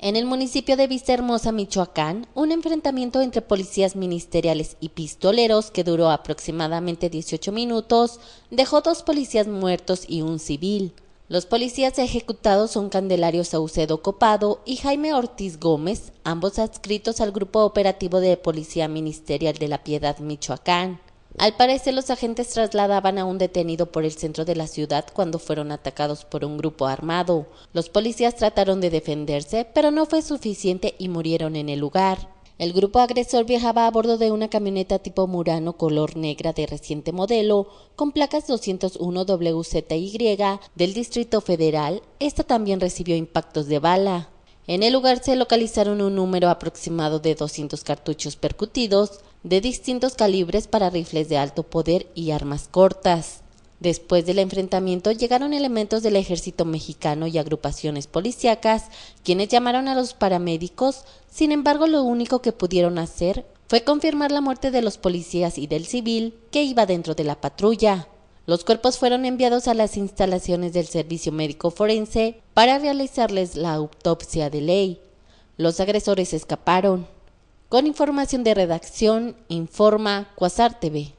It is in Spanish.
En el municipio de Vistahermosa, Michoacán, un enfrentamiento entre policías ministeriales y pistoleros que duró aproximadamente 18 minutos dejó dos policías muertos y un civil. Los policías ejecutados son Candelario Saucedo Copado y Jaime Ortiz Gómez, ambos adscritos al Grupo Operativo de Policía Ministerial de la Piedad, Michoacán. Al parecer los agentes trasladaban a un detenido por el centro de la ciudad cuando fueron atacados por un grupo armado. Los policías trataron de defenderse, pero no fue suficiente y murieron en el lugar. El grupo agresor viajaba a bordo de una camioneta tipo Murano color negra de reciente modelo, con placas 201 WZY del Distrito Federal. Esta también recibió impactos de bala. En el lugar se localizaron un número aproximado de 200 cartuchos percutidos de distintos calibres para rifles de alto poder y armas cortas. Después del enfrentamiento llegaron elementos del ejército mexicano y agrupaciones policíacas, quienes llamaron a los paramédicos, sin embargo lo único que pudieron hacer fue confirmar la muerte de los policías y del civil que iba dentro de la patrulla. Los cuerpos fueron enviados a las instalaciones del Servicio Médico Forense para realizarles la autopsia de ley. Los agresores escaparon. Con información de redacción, informa Cuasar TV.